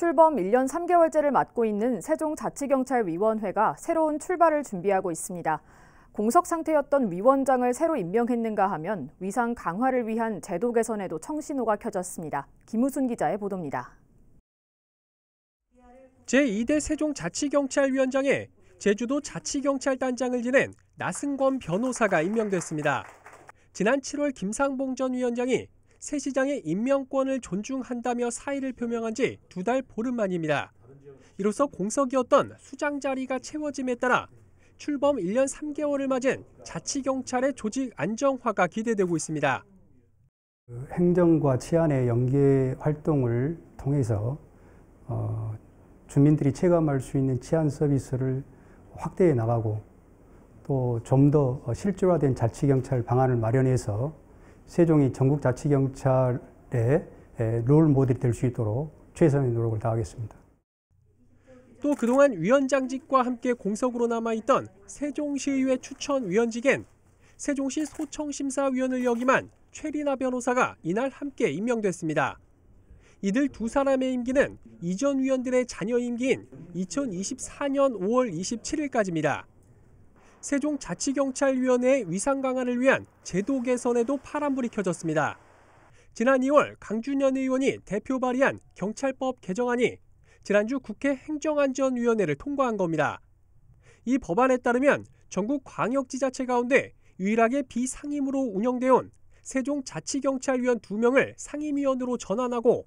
출범 1년 3개월째를 맞고 있는 세종자치경찰위원회가 새로운 출발을 준비하고 있습니다. 공석 상태였던 위원장을 새로 임명했는가 하면 위상 강화를 위한 제도 개선에도 청신호가 켜졌습니다. 김우순 기자의 보도입니다. 제2대 세종자치경찰위원장에 제주도 자치경찰단장을 지낸 나승권 변호사가 임명됐습니다. 지난 7월 김상봉 전 위원장이 새 시장의 임명권을 존중한다며 사의를 표명한 지 두 달 보름 만입니다. 이로써 공석이었던 수장 자리가 채워짐에 따라 출범 1년 3개월을 맞은 자치경찰의 조직 안정화가 기대되고 있습니다. 그 행정과 치안의 연계 활동을 통해서 어, 주민들이 체감할 수 있는 치안 서비스를 확대해 나가고 또 좀더 어, 실질화된 자치경찰 방안을 마련해서 세종이 전국 자치경찰의 롤 모델이 될 수 있도록 최선의 노력을 다하겠습니다. 또 그동안 위원장직과 함께 공석으로 남아있던 세종시의회 추천위원직엔 세종시 소청심사위원을 역임한 최리나 변호사가 이날 함께 임명됐습니다. 이들 두 사람의 임기는 이전 위원들의 자녀 임기인 2024년 5월 27일까지입니다. 세종자치경찰위원회의 위상 강화를 위한 제도 개선에도 파란불이 켜졌습니다. 지난 2월 강준현 의원이 대표 발의한 경찰법 개정안이 지난주 국회 행정안전위원회를 통과한 겁니다. 이 법안에 따르면 전국 광역지자체 가운데 유일하게 비상임으로 운영되어 온 세종자치경찰위원 2명을 상임위원으로 전환하고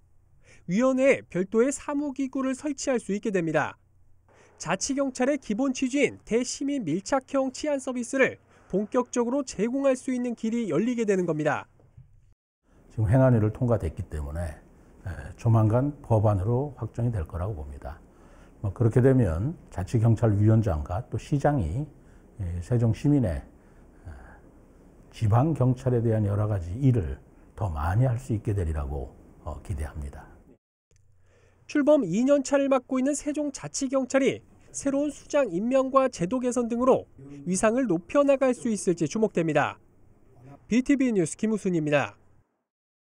위원회에 별도의 사무기구를 설치할 수 있게 됩니다. 자치경찰의 기본 취지인 대시민 밀착형 치안 서비스를 본격적으로 제공할 수 있는 길이 열리게 되는 겁니다. 지금 행안위를 통과됐기 때문에 조만간 법안으로 확정이 될 거라고 봅니다. 뭐 그렇게 되면 자치경찰위원장과 또 시장이 세종시민의 지방경찰에 대한 여러 가지 일을 더 많이 할 수 있게 되리라고 어, 기대합니다. 출범 2년차를 맞고 있는 세종자치경찰이 새로운 수장 임명과 제도 개선 등으로 위상을 높여나갈 수 있을지 주목됩니다. BTV 뉴스 김우순입니다.